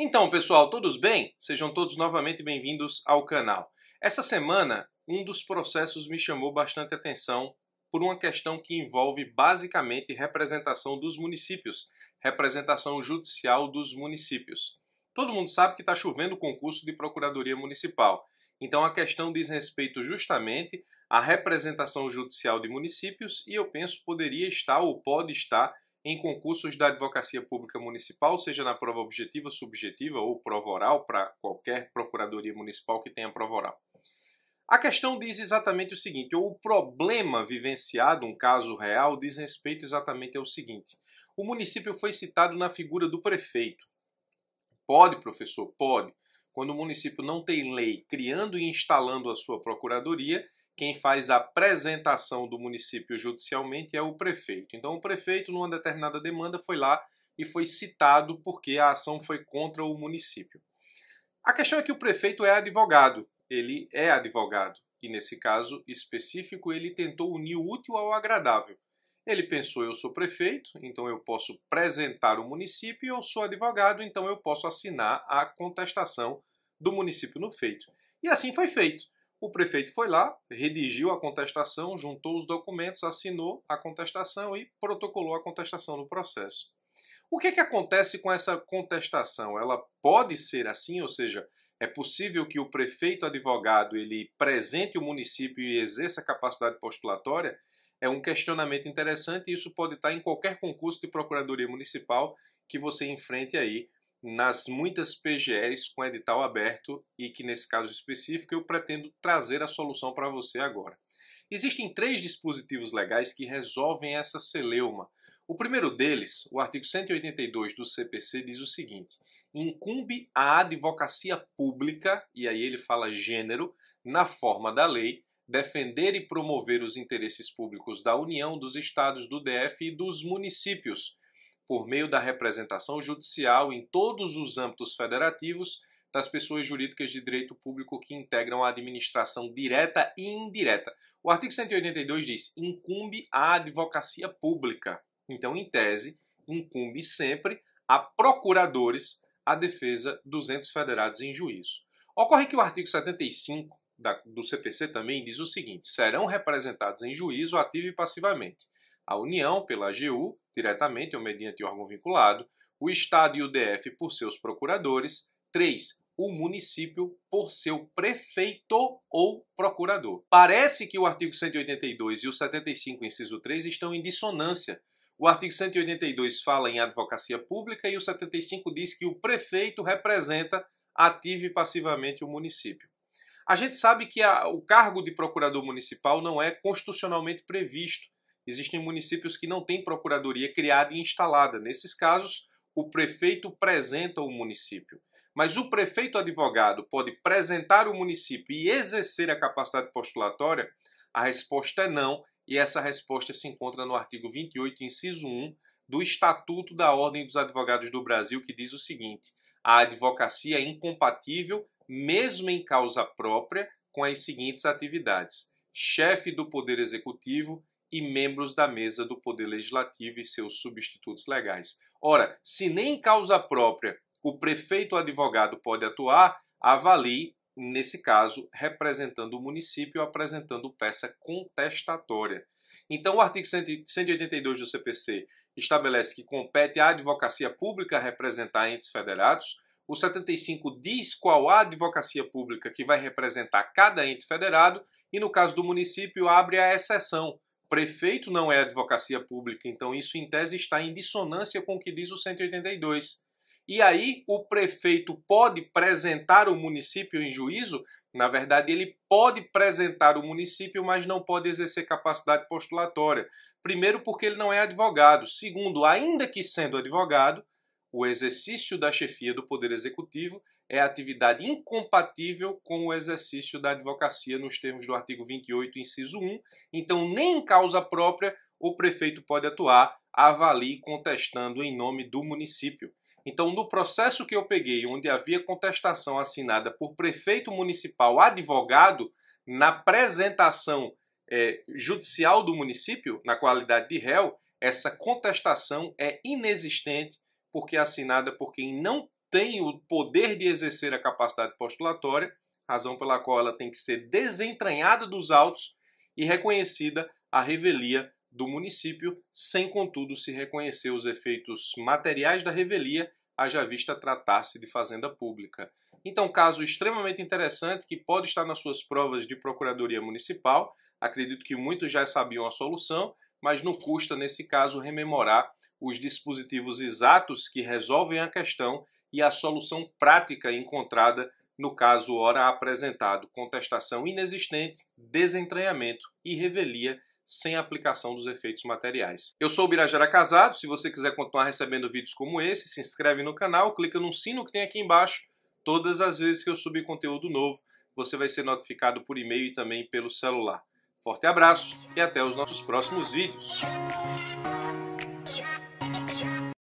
Então, pessoal, todos bem? Sejam todos novamente bem-vindos ao canal. Essa semana, um dos processos me chamou bastante atenção por uma questão que envolve basicamente representação dos municípios, representação judicial dos municípios. Todo mundo sabe que está chovendo o concurso de Procuradoria Municipal. Então a questão diz respeito justamente à representação judicial de municípios e eu penso poderia estar ou pode estar em concursos da Advocacia Pública Municipal, seja na prova objetiva, subjetiva ou prova oral, para qualquer procuradoria municipal que tenha prova oral. A questão diz exatamente o seguinte, ou o problema vivenciado, um caso real, diz respeito exatamente ao seguinte. O município foi citado na figura do prefeito. Pode, professor, pode. Quando o município não tem lei criando e instalando a sua procuradoria, quem faz a apresentação do município judicialmente é o prefeito. Então, o prefeito, numa determinada demanda, foi lá e foi citado porque a ação foi contra o município. A questão é que o prefeito é advogado, ele é advogado, e nesse caso específico, ele tentou unir o útil ao agradável. Ele pensou: eu sou prefeito, então eu posso apresentar o município, eu sou advogado, então eu posso assinar a contestação do município no feito. E assim foi feito. O prefeito foi lá, redigiu a contestação, juntou os documentos, assinou a contestação e protocolou a contestação no processo. O que, é que acontece com essa contestação? Ela pode ser assim, ou seja, é possível que o prefeito advogado ele presente o município e exerça a capacidade postulatória? É um questionamento interessante e isso pode estar em qualquer concurso de procuradoria municipal que você enfrente aí nas muitas PGEs com edital aberto e que nesse caso específico eu pretendo trazer a solução para você agora. Existem três dispositivos legais que resolvem essa celeuma. O primeiro deles, o artigo 182 do CPC, diz o seguinte: incumbe à advocacia pública, e aí ele fala gênero, na forma da lei, defender e promover os interesses públicos da União, dos estados, do DF e dos municípios por meio da representação judicial em todos os âmbitos federativos das pessoas jurídicas de direito público que integram a administração direta e indireta. O artigo 182 diz: incumbe à advocacia pública. Então, em tese, incumbe sempre a procuradores a defesa dos entes federados em juízo. Ocorre que o artigo 75 da, do CPC também diz o seguinte: serão representados em juízo ativo e passivamente a União pela AGU, diretamente ou mediante órgão vinculado, o Estado e o DF por seus procuradores, 3. O município por seu prefeito ou procurador. Parece que o artigo 182 e o 75, inciso 3, estão em dissonância. O artigo 182 fala em advocacia pública e o 75 diz que o prefeito representa ativa e passivamente o município. A gente sabe que a, o cargo de procurador municipal não é constitucionalmente previsto existem municípios que não têm procuradoria criada e instalada. Nesses casos, o prefeito apresenta o município. Mas o prefeito advogado pode apresentar o município e exercer a capacidade postulatória? A resposta é não, e essa resposta se encontra no artigo 28, inciso 1 do Estatuto da Ordem dos Advogados do Brasil, que diz o seguinte: a advocacia é incompatível, mesmo em causa própria, com as seguintes atividades: chefe do Poder Executivo, e membros da mesa do Poder Legislativo e seus substitutos legais. Ora, se nem em causa própria o prefeito ou advogado pode atuar, avalie, nesse caso, representando o município apresentando peça contestatória. Então, o artigo 182 do CPC estabelece que compete à advocacia pública representar entes federados. O 75 diz qual a advocacia pública que vai representar cada ente federado e, no caso do município, abre a exceção prefeito não é advocacia pública, então isso em tese está em dissonância com o que diz o 182. E aí o prefeito pode apresentar o município em juízo? Na verdade, ele pode apresentar o município, mas não pode exercer capacidade postulatória. Primeiro, porque ele não é advogado. Segundo, ainda que sendo advogado, o exercício da chefia do Poder Executivo é atividade incompatível com o exercício da advocacia nos termos do artigo 28, inciso 1. Então, nem em causa própria o prefeito pode atuar, avalie contestando em nome do município. Então, no processo que eu peguei, onde havia contestação assinada por prefeito municipal advogado, na apresentação é, judicial do município, na qualidade de réu, essa contestação é inexistente porque é assinada por quem não tem o poder de exercer a capacidade postulatória, razão pela qual ela tem que ser desentranhada dos autos e reconhecida a revelia do município, sem contudo se reconhecer os efeitos materiais da revelia, haja vista tratar-se de fazenda pública. Então, caso extremamente interessante que pode estar nas suas provas de Procuradoria Municipal. Acredito que muitos já sabiam a solução, mas não custa, nesse caso, rememorar os dispositivos exatos que resolvem a questão e a solução prática encontrada no caso ora apresentado contestação inexistente, desentranhamento e revelia sem aplicação dos efeitos materiais. Eu sou o Birajara Casado, se você quiser continuar recebendo vídeos como esse, se inscreve no canal, clica no sino que tem aqui embaixo. Todas as vezes que eu subir conteúdo novo, você vai ser notificado por e-mail e também pelo celular. Forte abraço e até os nossos próximos vídeos.